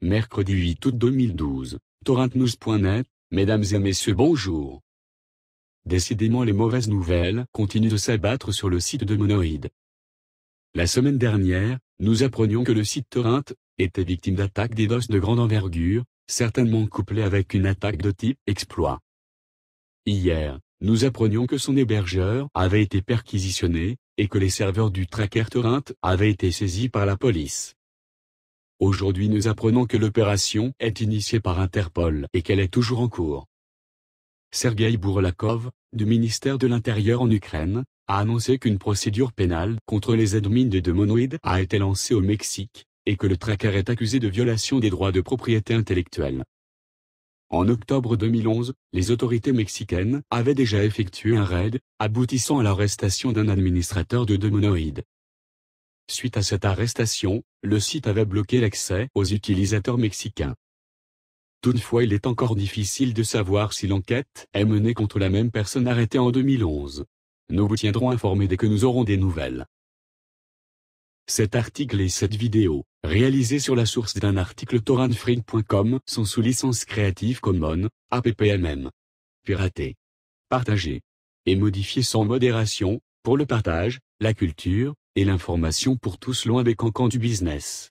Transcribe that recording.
Mercredi 8 août 2012, torrentnews.net, Mesdames et Messieurs bonjour. Décidément les mauvaises nouvelles continuent de s'abattre sur le site de Monoïd. La semaine dernière, nous apprenions que le site Torrent était victime d'attaques DDoS de grande envergure, certainement couplées avec une attaque de type exploit. Hier, nous apprenions que son hébergeur avait été perquisitionné, et que les serveurs du tracker Torrent avaient été saisis par la police. Aujourd'hui nous apprenons que l'opération est initiée par Interpol et qu'elle est toujours en cours. Sergei Bourlakov, du ministère de l'Intérieur en Ukraine, a annoncé qu'une procédure pénale contre les admins de monoïdes a été lancée au Mexique, et que le tracker est accusé de violation des droits de propriété intellectuelle. En octobre 2011, les autorités mexicaines avaient déjà effectué un raid, aboutissant à l'arrestation d'un administrateur de Demonoid. Suite à cette arrestation, le site avait bloqué l'accès aux utilisateurs mexicains. Toutefois il est encore difficile de savoir si l'enquête est menée contre la même personne arrêtée en 2011. Nous vous tiendrons informés dès que nous aurons des nouvelles. Cet article et cette vidéo, réalisés sur la source d'un article torrentfree.com, sont sous licence Creative Commons, APPMM. Pirater. Partager. Et modifier sans modération, pour le partage, la culture, et l'information pour tous loin des cancans du business.